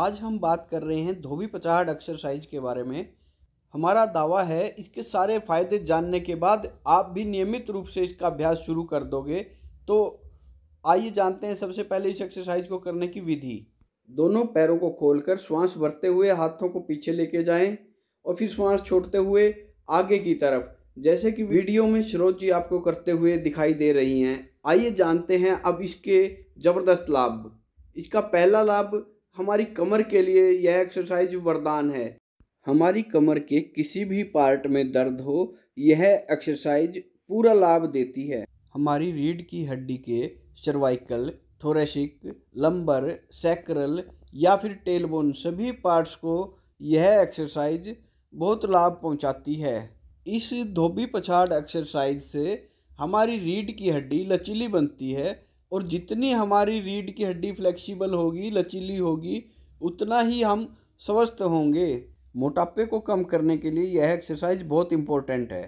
आज हम बात कर रहे हैं धोबी पचाहट एक्सरसाइज के बारे में हमारा दावा है इसके सारे फायदे जानने के बाद आप भी नियमित रूप से इसका अभ्यास शुरू कर दोगे तो आइए जानते हैं सबसे पहले इस एक्सरसाइज को करने की विधि दोनों पैरों को खोलकर श्वास भरते हुए हाथों को पीछे लेके जाएं और फिर श्वास छोड़ते हुए आगे की तरफ जैसे कि वीडियो में श्रोत जी आपको करते हुए दिखाई दे रही हैं आइए जानते हैं अब इसके ज़बरदस्त लाभ इसका पहला लाभ हमारी कमर के लिए यह एक्सरसाइज वरदान है हमारी कमर के किसी भी पार्ट में दर्द हो यह एक्सरसाइज पूरा लाभ देती है हमारी रीढ़ की हड्डी के सर्वाइकल थोरेसिक लंबर सैक्रल या फिर टेलबोन सभी पार्ट्स को यह एक्सरसाइज बहुत लाभ पहुंचाती है इस धोबी पछाड़ एक्सरसाइज से हमारी रीढ़ की हड्डी लचीली बनती है और जितनी हमारी रीढ़ की हड्डी फ्लेक्सिबल होगी लचीली होगी उतना ही हम स्वस्थ होंगे मोटापे को कम करने के लिए यह एक्सरसाइज बहुत इम्पोर्टेंट है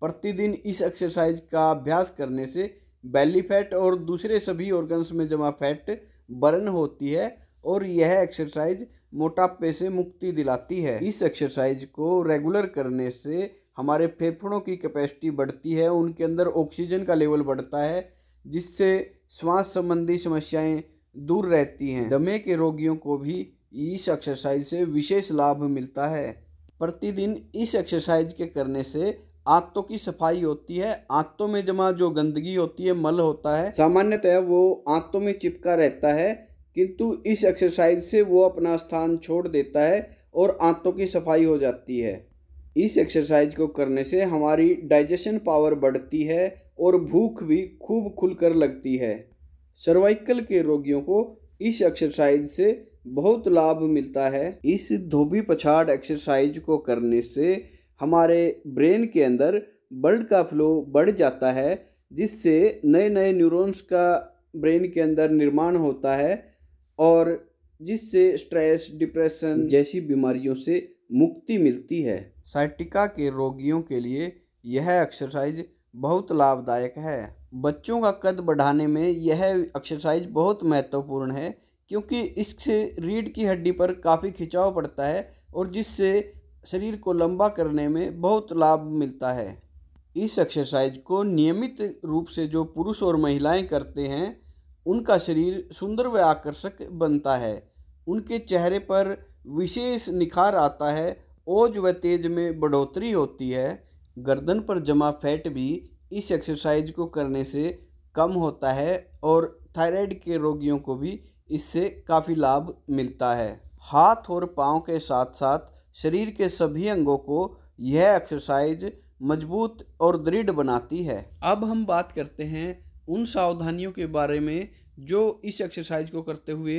प्रतिदिन इस एक्सरसाइज का अभ्यास करने से बैली फैट और दूसरे सभी ऑर्गन्स में जमा फैट बर्न होती है और यह एक्सरसाइज मोटापे से मुक्ति दिलाती है इस एक्सरसाइज को रेगुलर करने से हमारे फेफड़ों की कैपेसिटी बढ़ती है उनके अंदर ऑक्सीजन का लेवल बढ़ता है जिससे श्वास संबंधी समस्याएं दूर रहती हैं दमे के रोगियों को भी इस एक्सरसाइज से विशेष लाभ मिलता है प्रतिदिन इस एक्सरसाइज के करने से आंतों की सफाई होती है आंतों में जमा जो गंदगी होती है मल होता है सामान्यतः वो आंतों में चिपका रहता है किंतु इस एक्सरसाइज से वो अपना स्थान छोड़ देता है और आंतों की सफाई हो जाती है इस एक्सरसाइज को करने से हमारी डाइजेशन पावर बढ़ती है और भूख भी खूब खुलकर लगती है सर्वाइकल के रोगियों को इस एक्सरसाइज से बहुत लाभ मिलता है इस धोबी पछाड़ एक्सरसाइज को करने से हमारे ब्रेन के अंदर ब्लड का फ्लो बढ़ जाता है जिससे नए नए न्यूरॉन्स का ब्रेन के अंदर निर्माण होता है और जिससे स्ट्रेस डिप्रेशन जैसी बीमारियों से मुक्ति मिलती है साइटिका के रोगियों के लिए यह एक्सरसाइज बहुत लाभदायक है बच्चों का कद बढ़ाने में यह एक्सरसाइज बहुत महत्वपूर्ण है क्योंकि इससे रीढ़ की हड्डी पर काफ़ी खिंचाव पड़ता है और जिससे शरीर को लंबा करने में बहुत लाभ मिलता है इस एक्सरसाइज को नियमित रूप से जो पुरुष और महिलाएं करते हैं उनका शरीर सुंदर व आकर्षक बनता है उनके चेहरे पर विशेष निखार आता है ओज व तेज में बढ़ोतरी होती है गर्दन पर जमा फैट भी इस एक्सरसाइज को करने से कम होता है और थायराइड के रोगियों को भी इससे काफ़ी लाभ मिलता है हाथ और पाँव के साथ साथ शरीर के सभी अंगों को यह एक्सरसाइज मजबूत और दृढ़ बनाती है अब हम बात करते हैं उन सावधानियों के बारे में जो इस एक्सरसाइज को करते हुए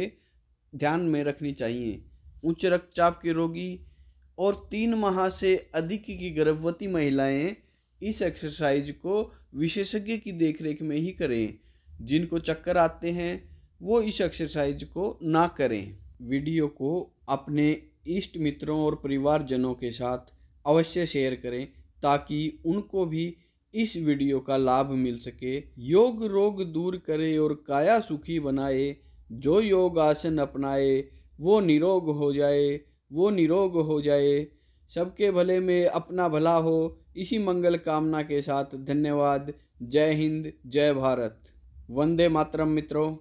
ध्यान में रखनी चाहिए उच्च रक्तचाप के रोगी और तीन माह से अधिक की गर्भवती महिलाएं इस एक्सरसाइज को विशेषज्ञ की देखरेख में ही करें जिनको चक्कर आते हैं वो इस एक्सरसाइज को ना करें वीडियो को अपने इष्ट मित्रों और परिवारजनों के साथ अवश्य शेयर करें ताकि उनको भी इस वीडियो का लाभ मिल सके योग रोग दूर करे और काया सुखी बनाए जो योग आसन अपनाए वो निरोग हो जाए वो निरोग हो जाए सबके भले में अपना भला हो इसी मंगल कामना के साथ धन्यवाद जय हिंद जय भारत वंदे मातरम मित्रों